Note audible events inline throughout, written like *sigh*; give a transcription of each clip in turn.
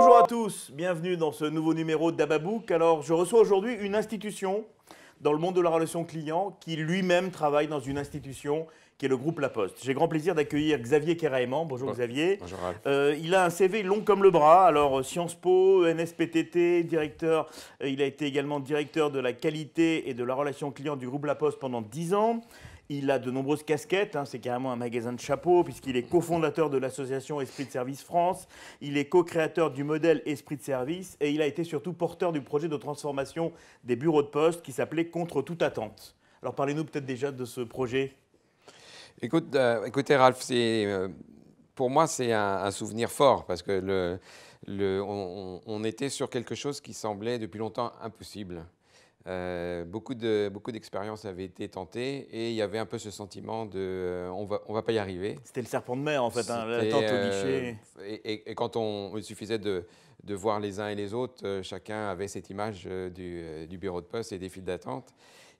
Bonjour à tous, bienvenue dans ce nouveau numéro d'Ababouk. Alors, je reçois aujourd'hui une institution dans le monde de la relation client qui lui-même travaille dans une institution qui est le groupe La Poste. J'ai grand plaisir d'accueillir Xavier Keraiman. Bonjour Xavier. Euh, il a un CV long comme le bras. Alors, euh, Sciences Po, NSPTT, directeur. Euh, il a été également directeur de la qualité et de la relation client du groupe La Poste pendant 10 ans. Il a de nombreuses casquettes, hein, c'est carrément un magasin de chapeaux, puisqu'il est cofondateur de l'association Esprit de Service France, il est co-créateur du modèle Esprit de Service, et il a été surtout porteur du projet de transformation des bureaux de poste qui s'appelait Contre toute attente. Alors parlez-nous peut-être déjà de ce projet. Euh, écoutez Ralph, euh, pour moi c'est un, souvenir fort, parce que on, était sur quelque chose qui semblait depuis longtemps impossible. Euh, beaucoup de beaucoup d'expériences avaient été tentées et il y avait un peu ce sentiment de euh, on va on va pas y arriver. C'était le serpent de mer en fait, hein, la tente au euh, guichet. Et, quand on il suffisait de, de voir les uns et les autres, chacun avait cette image du, du bureau de poste et des files d'attente.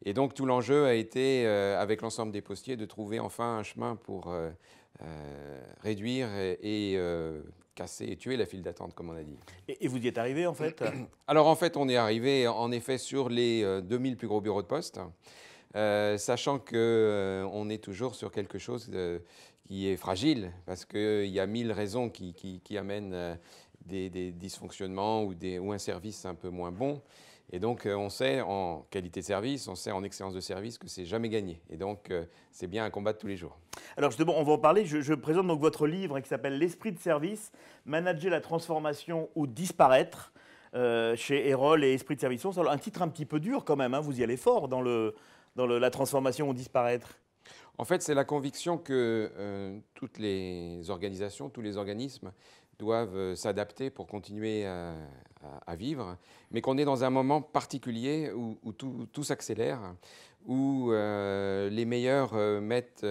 Et donc tout l'enjeu a été, avec l'ensemble des postiers, de trouver enfin un chemin pour réduire et, et casser et tuer la file d'attente, comme on a dit. Et, vous y êtes arrivé, en fait *clears throat* Alors, en fait, on est arrivé, en effet, sur les 2000 euh, plus gros bureaux de poste, euh, sachant qu'on euh, on est toujours sur quelque chose qui est fragile, parce qu'il y a mille raisons qui, amènent des, des, dysfonctionnements ou, des, ou un service un peu moins bon. Et donc, euh, on sait en qualité de service, on sait en excellence de service que c'est jamais gagné. Et donc, euh, c'est bien un combat de tous les jours. Alors, justement, on va en parler. Je, présente donc votre livre qui s'appelle L'esprit de service, manager la transformation ou disparaître. Euh, chez Erol et Esprit de Service. C'est un titre un petit peu dur quand même, hein. vous y allez fort dans, le, dans la transformation ou disparaître. En fait, c'est la conviction que toutes les organisations, tous les organismes doivent euh, s'adapter pour continuer à, vivre, mais qu'on est dans un moment particulier où, tout, s'accélère, où euh, les meilleurs euh, mettent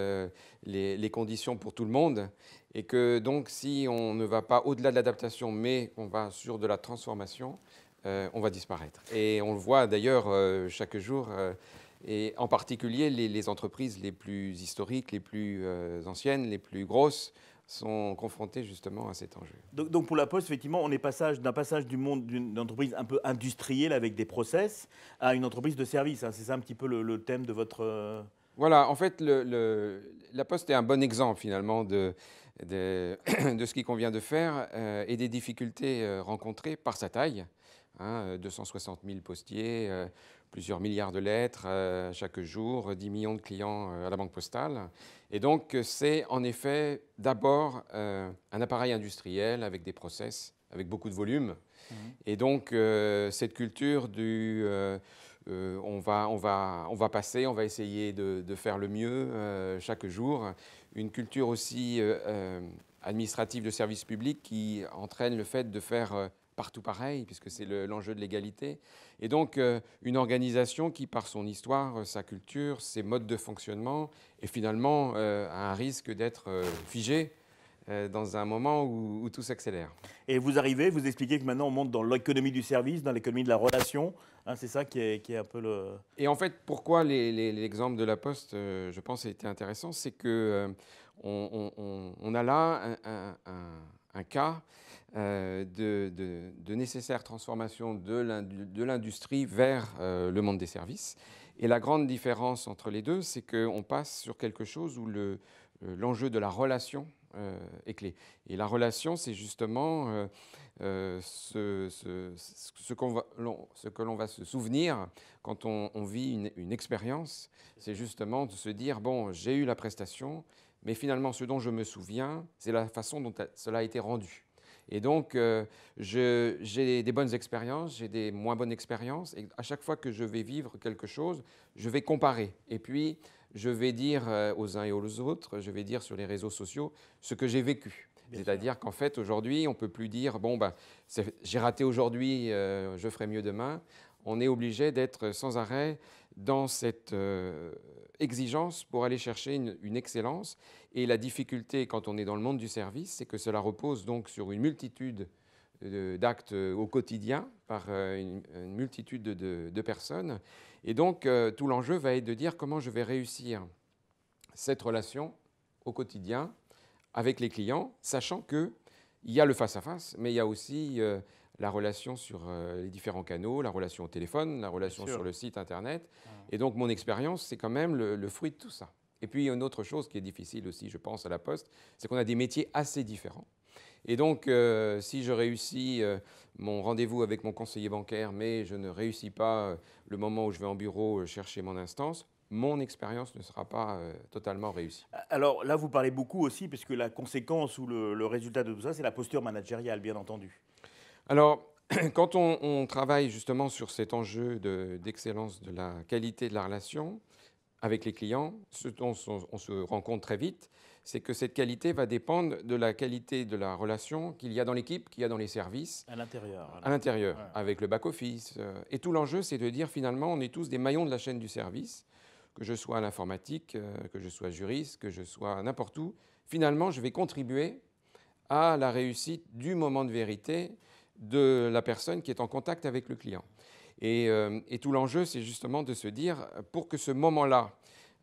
les, conditions pour tout le monde, et que donc si on ne va pas au-delà de l'adaptation, mais on va sur de la transformation, on va disparaître. Et on le voit d'ailleurs chaque jour. et en particulier les, entreprises les plus historiques, les plus anciennes, les plus grosses, sont confrontés justement à cet enjeu. Donc, donc pour la Poste, effectivement, on est passage d'un passage du monde d'une entreprise un peu industrielle avec des process à une entreprise de service. Hein. C'est ça un petit peu le, thème de votre. Euh, voilà, en fait, le, la Poste est un bon exemple finalement de, de, *coughs* ce qu'il convient de faire euh, et des difficultés euh, rencontrées par sa taille. 260 hein, 000 postiers, plusieurs milliards de lettres euh, chaque jour, 10 millions de clients euh, à la banque postale. Et donc euh, c'est en effet d'abord un appareil industriel avec des process, avec beaucoup de volume. Mhm. Et donc cette culture du... on, va, on, va, on va passer, on va essayer de, faire le mieux chaque jour. Une culture aussi administrative de service public qui entraîne le fait de faire partout pareil, puisque c'est l'enjeu de l'égalité. Et donc, euh, une organisation qui, par son histoire, euh, sa culture, ses modes de fonctionnement, est finalement euh, à un risque d'être figée dans un moment où, tout s'accélère. Et vous arrivez, vous expliquez que maintenant on monte dans l'économie du service, dans l'économie de la relation. Hein, c'est ça qui est, un peu le... Et en fait, pourquoi l'exemple de la Poste, je pense, a été intéressant, c'est qu'on on, a là un un cas euh, de, nécessaire transformation de l'industrie vers euh, le monde des services. Et la grande différence entre les deux, c'est qu'on passe sur quelque chose où euh, l'enjeu de la relation est clé. Et la relation, c'est justement ce, ce, que l'on va se souvenir quand on, vit une, une expérience. C'est justement de se dire, bon, j'ai eu la prestation, mais finalement, ce dont je me souviens, c'est la façon dont cela a été rendu. Et donc, euh, j'ai des bonnes expériences, j'ai des moins bonnes expériences, et à chaque fois que je vais vivre quelque chose, je vais comparer. Et puis, je vais dire euh, aux uns et aux autres, je vais dire sur les réseaux sociaux ce que j'ai vécu. C'est-à-dire qu'en fait, aujourd'hui, on ne peut plus dire, bon, ben, j'ai raté aujourd'hui, euh, je ferai mieux demain on est obligé d'être sans arrêt dans cette euh, exigence pour aller chercher une, excellence. Et la difficulté quand on est dans le monde du service, c'est que cela repose donc sur une multitude euh, d'actes euh, au quotidien par une, multitude de, personnes. Et donc, tout l'enjeu va être de dire comment je vais réussir cette relation au quotidien avec les clients, sachant qu'il y a le face-à-face, mais il y a aussi la relation sur euh, les différents canaux, la relation au téléphone, la relation sur le site Internet. Et donc mon expérience, c'est quand même le, fruit de tout ça. Et puis une autre chose qui est difficile aussi, je pense, à la Poste, c'est qu'on a des métiers assez différents. Et donc, euh, si je réussis euh, mon rendez-vous avec mon conseiller bancaire, mais je ne réussis pas le moment où je vais en bureau chercher mon instance, mon expérience ne sera pas totalement réussie. Alors là, vous parlez beaucoup aussi, puisque la conséquence ou le résultat de tout ça, c'est la posture managériale, bien entendu. Alors, *clears throat* quand on, travaille justement sur cet enjeu d'excellence de, la qualité de la relation avec les clients, ce dont on, se rend compte très vite, c'est que cette qualité va dépendre de la qualité de la relation qu'il y a dans l'équipe, qu'il y a dans les services. À l'intérieur. À l'intérieur, avec le back-office. Euh, et tout l'enjeu, c'est de dire finalement, on est tous des maillons de la chaîne du service, que je sois à l'informatique, euh, que je sois juriste, que je sois n'importe où. Finalement, je vais contribuer à la réussite du moment de vérité de la personne qui est en contact avec le client. Euh, et, tout l'enjeu, c'est justement de se dire, pour que ce moment-là,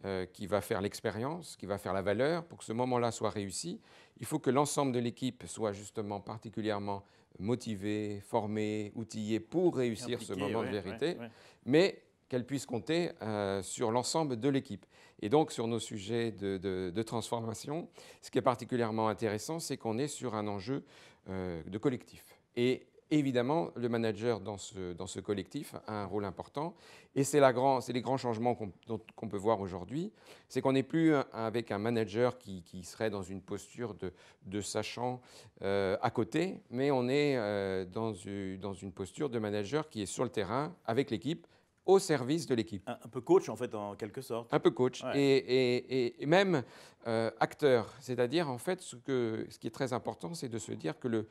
euh, qui va faire l'expérience, qui va faire la valeur, pour que ce moment-là soit réussi, il faut que l'ensemble de l'équipe soit justement particulièrement motivée, formée, outillée pour réussir ce moment de vérité, mais qu'elle puisse compter euh, sur l'ensemble de l'équipe. Et donc sur nos sujets de, transformation, ce qui est particulièrement intéressant, c'est qu'on est sur un enjeu de collectif. Et évidemment, le manager dans ce, dans ce collectif a un rôle important. Et c'est grand, les grands changements qu'on peut voir aujourd'hui. C'est qu'on n'est plus avec un manager qui, serait dans une posture de, sachant euh, à côté, mais on est euh, dans, dans une posture de manager qui est sur le terrain avec l'équipe au service de l'équipe. Un, peu coach, en fait, en quelque sorte. Un peu coach. Et, et, et, même euh, acteur. C'est-à-dire, en fait, ce, que, ce qui est très important, c'est de se dire que le,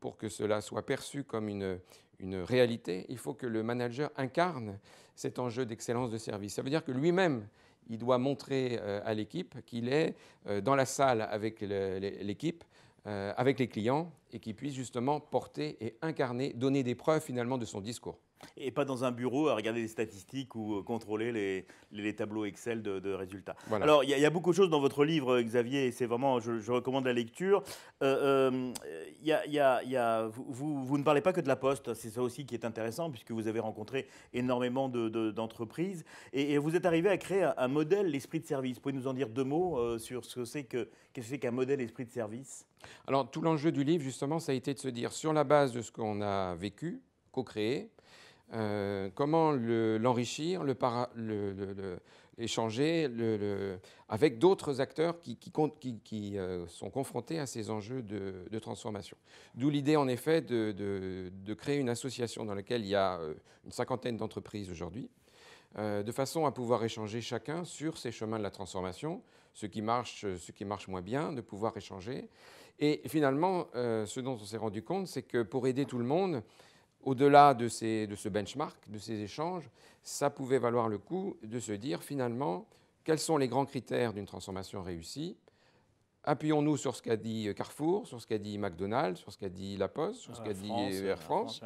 pour que cela soit perçu comme une, une réalité, il faut que le manager incarne cet enjeu d'excellence de service. Ça veut dire que lui-même, il doit montrer euh, à l'équipe qu'il est euh, dans la salle avec l'équipe, euh, avec les clients, et qu'il puisse justement porter et incarner, donner des preuves finalement de son discours. Et pas dans un bureau à regarder des statistiques ou euh, contrôler les, tableaux Excel de, résultats. Alors, il y, a beaucoup de choses dans votre livre, Xavier, et c'est vraiment, je, recommande la lecture. vous, ne parlez pas que de la Poste, c'est ça aussi qui est intéressant, puisque vous avez rencontré énormément d'entreprises. et, vous êtes arrivé à créer un, modèle, l'esprit de service. Vous pouvez nous en dire deux mots euh, sur ce que c'est qu'un modèle esprit de service Alors, tout l'enjeu du livre, justement, ça a été de se dire, sur la base de ce qu'on a vécu, co-créé, euh, comment l'enrichir, le, l'échanger avec d'autres acteurs qui, qui, euh, sont confrontés à ces enjeux de, transformation. D'où l'idée en effet de, créer une association dans laquelle il y a euh, une cinquantaine d'entreprises aujourd'hui, de façon à pouvoir échanger chacun sur ses chemins de la transformation, ce qui marche, ce qui marche moins bien, de pouvoir échanger. Et finalement, ce dont on s'est rendu compte, c'est que pour aider tout le monde, au-delà de, ce benchmark, de ces échanges, ça pouvait valoir le coup de se dire finalement quels sont les grands critères d'une transformation réussie. Appuyons-nous sur ce qu'a dit Carrefour, sur ce qu'a dit McDonald's, sur ce qu'a dit La Poste, sur ce euh, qu'a dit Air euh, France,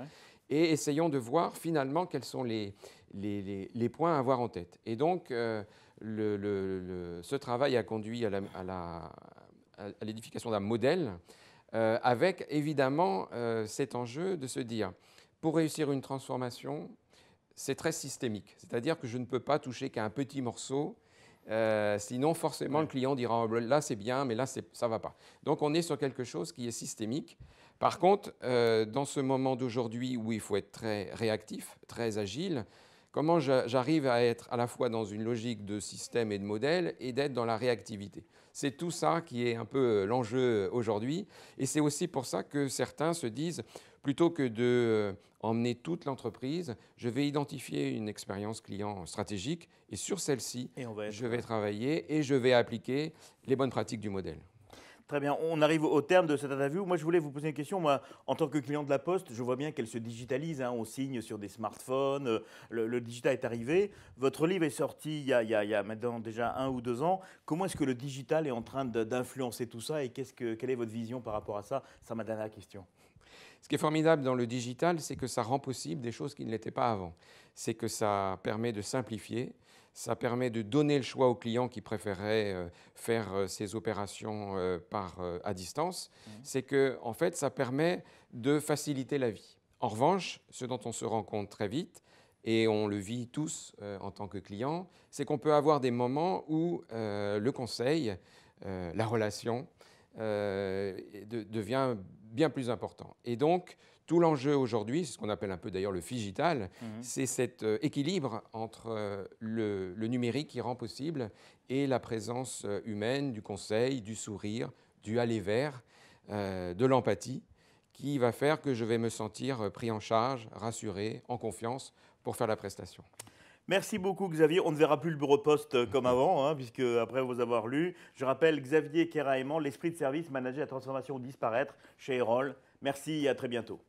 et essayons de voir finalement quels sont les, points à avoir en tête. Et donc, euh, ce travail a conduit à l'édification d'un modèle, avec évidemment cet enjeu de se dire pour réussir une transformation, c'est très systémique. C'est-à-dire que je ne peux pas toucher qu'à un petit morceau, euh, sinon forcément le client dira oh, là c'est bien, mais là ça ne va pas. Donc on est sur quelque chose qui est systémique. Par contre, euh, dans ce moment d'aujourd'hui où il faut être très réactif, très agile, Comment j'arrive à être à la fois dans une logique de système et de modèle et d'être dans la réactivité C'est tout ça qui est un peu euh, l'enjeu euh, aujourd'hui. Et c'est aussi pour ça que certains se disent, plutôt que de euh, toute l'entreprise, je vais identifier une expérience client stratégique et sur celle-ci, je vais travailler et je vais appliquer les bonnes pratiques du modèle. Très bien, on arrive au terme de cette interview. Moi, je voulais vous poser une question. Moi, en tant que client de la Poste, je vois bien qu'elle se digitalise. Hein. On signe sur des smartphones, euh, le, digital est arrivé. Votre livre est sorti il y, a, maintenant déjà un ou deux ans. Comment est-ce que le digital est en train d'influencer tout ça et quest -ce que, quelle est votre vision par rapport à ça Ça ma la question. Ce qui est formidable dans le digital, c'est que ça rend possible des choses qui ne l'étaient pas avant. C'est que ça permet de simplifier, ça permet de donner le choix aux clients qui préféraient euh, faire euh, ces opérations euh, par, à distance. Mmh. C'est que, en fait, ça permet de faciliter la vie. En revanche, ce dont on se rend compte très vite, et on le vit tous en tant que client, c'est qu'on peut avoir des moments où le conseil, la relation, devient bien plus important. Et donc, tout l'enjeu aujourd'hui, c'est ce qu'on appelle un peu d'ailleurs le figital, mhm. c'est cet euh, équilibre entre euh, le, numérique qui rend possible et la présence euh, humaine, du conseil, du sourire, du aller vers, de l'empathie, qui va faire que je vais me sentir pris en charge, rassuré, en confiance pour faire la prestation. Merci beaucoup Xavier. On ne verra plus le bureau de poste comme avant, hein, puisque après vous avoir lu, je rappelle Xavier Kéra-Aimant, l'esprit de service manager la transformation disparaître chez Erol. Merci et à très bientôt.